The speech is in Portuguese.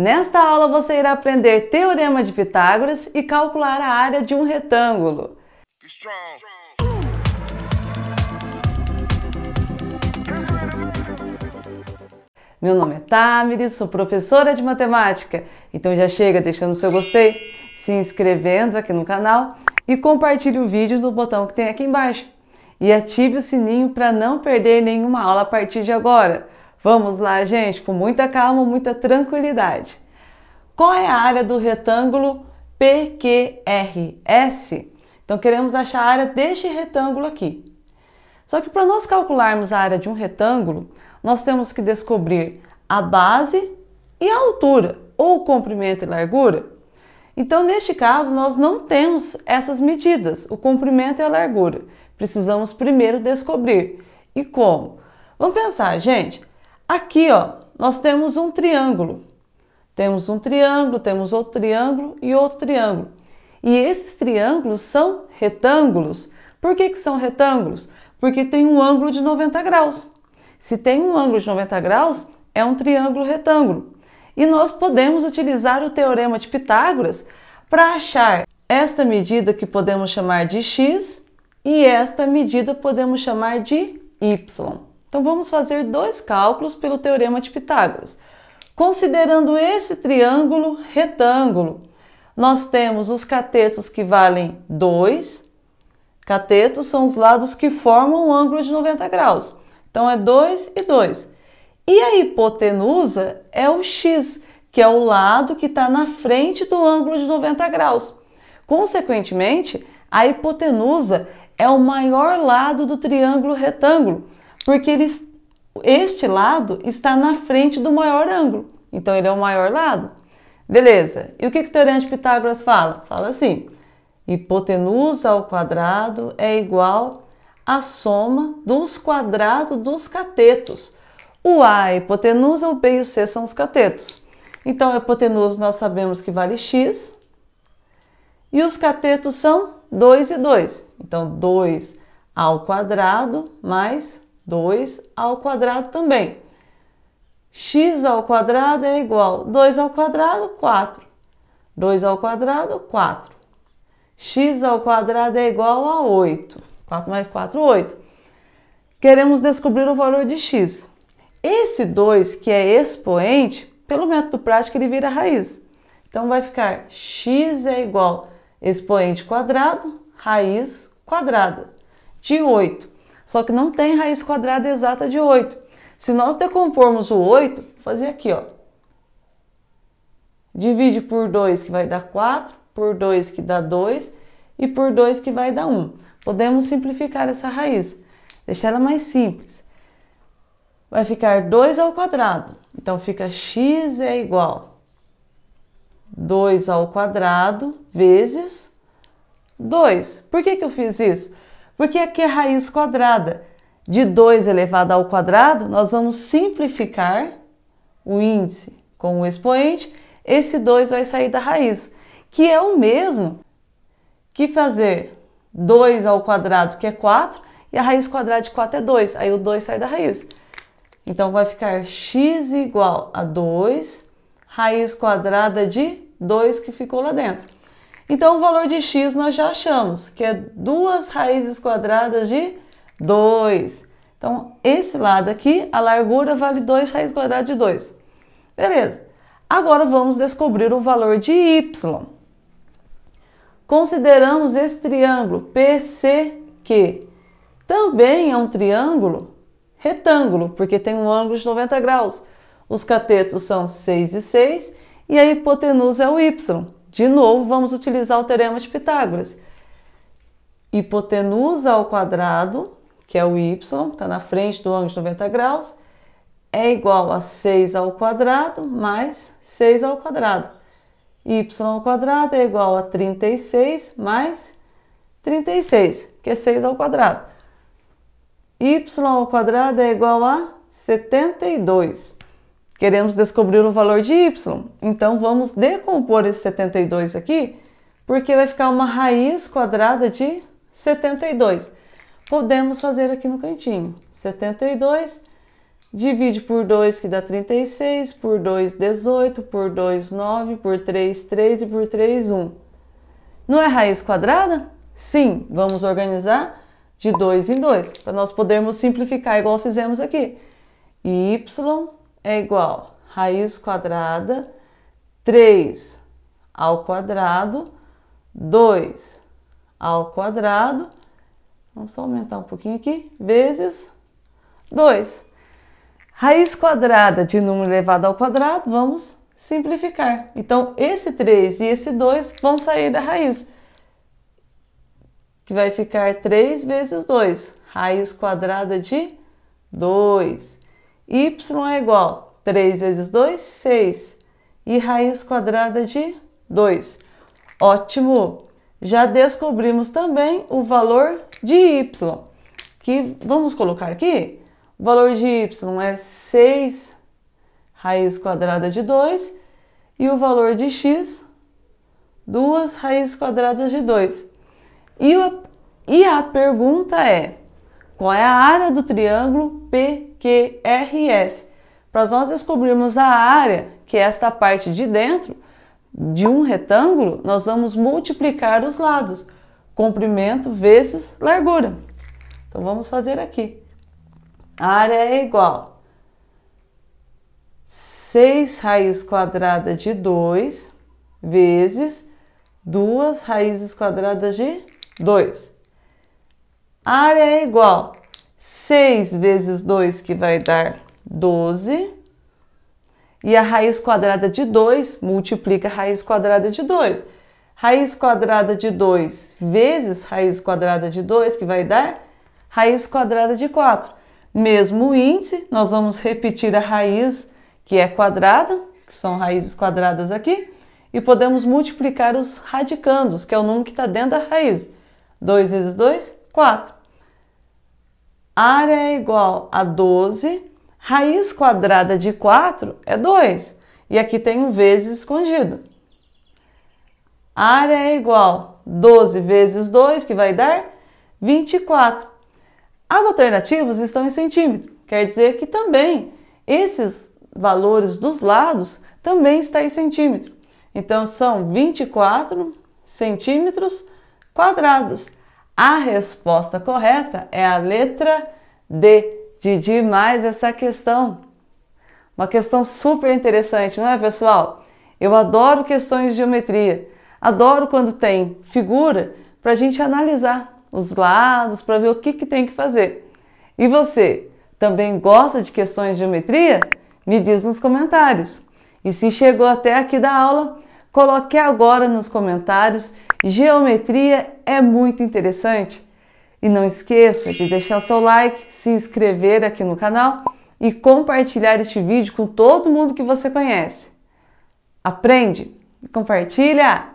Nesta aula você irá aprender Teorema de Pitágoras e calcular a área de um retângulo. Meu nome é Tamiri, sou professora de matemática, então já chega deixando seu gostei, se inscrevendo aqui no canal e compartilhe o vídeo no botão que tem aqui embaixo. E ative o sininho para não perder nenhuma aula a partir de agora. Vamos lá, gente, com muita calma, muita tranquilidade. Qual é a área do retângulo PQRS? Então queremos achar a área deste retângulo aqui. Só que para nós calcularmos a área de um retângulo, nós temos que descobrir a base e a altura, ou comprimento e largura. Então, neste caso, nós não temos essas medidas, o comprimento e a largura. Precisamos primeiro descobrir. E como? Vamos pensar, gente. Aqui, ó, nós temos um triângulo. Temos um triângulo, temos outro triângulo e outro triângulo. E esses triângulos são retângulos. Por que, que são retângulos? Porque tem um ângulo de 90 graus. Se tem um ângulo de 90 graus, é um triângulo retângulo. E nós podemos utilizar o teorema de Pitágoras para achar esta medida que podemos chamar de x e esta medida podemos chamar de y. Então vamos fazer dois cálculos pelo teorema de Pitágoras. Considerando esse triângulo retângulo, nós temos os catetos que valem 2. Catetos são os lados que formam um ângulo de 90 graus. Então é 2 e 2. E a hipotenusa é o x, que é o lado que está na frente do ângulo de 90 graus. Consequentemente, a hipotenusa é o maior lado do triângulo retângulo porque ele, este lado está na frente do maior ângulo, então ele é o maior lado. Beleza, e o que, que o Teorema de Pitágoras fala? Fala assim, hipotenusa ao quadrado é igual à soma dos quadrados dos catetos. O A é hipotenusa, o B e o C são os catetos. Então, a hipotenusa nós sabemos que vale x, e os catetos são 2 e 2. Então, 2 ao quadrado mais 2 ao quadrado também. x ao quadrado é igual 2 ao quadrado, 4. 2 ao quadrado, 4. x ao quadrado é igual a 8. 4 mais 4, 8. Queremos descobrir o valor de x. Esse 2, que é expoente, pelo método prático ele vira raiz. Então vai ficar x é igual a expoente quadrado, raiz quadrada de 8 só que não tem raiz quadrada exata de 8. Se nós decompormos o 8, fazer aqui, ó. Divide por 2 que vai dar 4, por 2 que dá 2 e por 2 que vai dar 1. Podemos simplificar essa raiz, deixar ela mais simples. Vai ficar 2 ao quadrado, então fica x é igual 2 ao quadrado vezes 2. Por que, que eu fiz isso? Porque aqui é raiz quadrada. De 2 elevado ao quadrado, nós vamos simplificar o índice com o expoente. Esse 2 vai sair da raiz, que é o mesmo que fazer 2 ao quadrado, que é 4, e a raiz quadrada de 4 é 2. Aí o 2 sai da raiz. Então vai ficar x igual a 2 raiz quadrada de 2 que ficou lá dentro. Então, o valor de x nós já achamos, que é 2 raízes quadradas de 2. Então, esse lado aqui, a largura vale 2 raiz quadrada de 2. Beleza. Agora vamos descobrir o valor de y. Consideramos esse triângulo PCQ. Também é um triângulo retângulo, porque tem um ângulo de 90 graus. Os catetos são 6 e 6 e a hipotenusa é o y. De novo, vamos utilizar o teorema de Pitágoras. Hipotenusa ao quadrado, que é o y, que está na frente do ângulo de 90 graus, é igual a 6 ao quadrado mais 6 ao quadrado. y ao quadrado é igual a 36 mais 36, que é 6 ao quadrado. y ao quadrado é igual a 72. Queremos descobrir o valor de y. Então vamos decompor esse 72 aqui, porque vai ficar uma raiz quadrada de 72. Podemos fazer aqui no cantinho. 72 divide por 2 que dá 36, por 2 18, por 2 9, por 3 3 e por 3 1. Não é raiz quadrada? Sim, vamos organizar de 2 em 2, para nós podermos simplificar igual fizemos aqui. Y é igual a raiz quadrada 3 ao quadrado, 2 ao quadrado, vamos só aumentar um pouquinho aqui, vezes 2. Raiz quadrada de número elevado ao quadrado, vamos simplificar. Então, esse 3 e esse 2 vão sair da raiz, que vai ficar 3 vezes 2, raiz quadrada de 2 y é igual a 3 vezes 2, 6. E raiz quadrada de 2. Ótimo! Já descobrimos também o valor de y, que vamos colocar aqui. O valor de y é 6 raiz quadrada de 2 e o valor de x, 2 raiz quadrada de 2. E, e a pergunta é, qual é a área do triângulo P QRS, para nós descobrirmos a área que é esta parte de dentro de um retângulo, nós vamos multiplicar os lados, comprimento vezes largura. Então vamos fazer aqui. A área é igual 6 raiz quadrada de 2 vezes 2 raízes quadradas de 2. A área é igual 6 vezes 2, que vai dar 12. E a raiz quadrada de 2 multiplica a raiz quadrada de 2. Raiz quadrada de 2 vezes raiz quadrada de 2, que vai dar raiz quadrada de 4. Mesmo índice, nós vamos repetir a raiz que é quadrada, que são raízes quadradas aqui, e podemos multiplicar os radicandos, que é o número que está dentro da raiz. 2 vezes 2, 4 área é igual a 12, raiz quadrada de 4 é 2, e aqui tem um vezes escondido. Área é igual 12 vezes 2, que vai dar 24. As alternativas estão em centímetro, quer dizer que também esses valores dos lados também está em centímetro. Então são 24 centímetros quadrados. A resposta correta é a letra D, de demais essa questão. Uma questão super interessante, não é, pessoal? Eu adoro questões de geometria. Adoro quando tem figura para a gente analisar os lados, para ver o que, que tem que fazer. E você também gosta de questões de geometria? Me diz nos comentários. E se chegou até aqui da aula, Coloque agora nos comentários: geometria é muito interessante. E não esqueça de deixar seu like, se inscrever aqui no canal e compartilhar este vídeo com todo mundo que você conhece. Aprende e compartilha!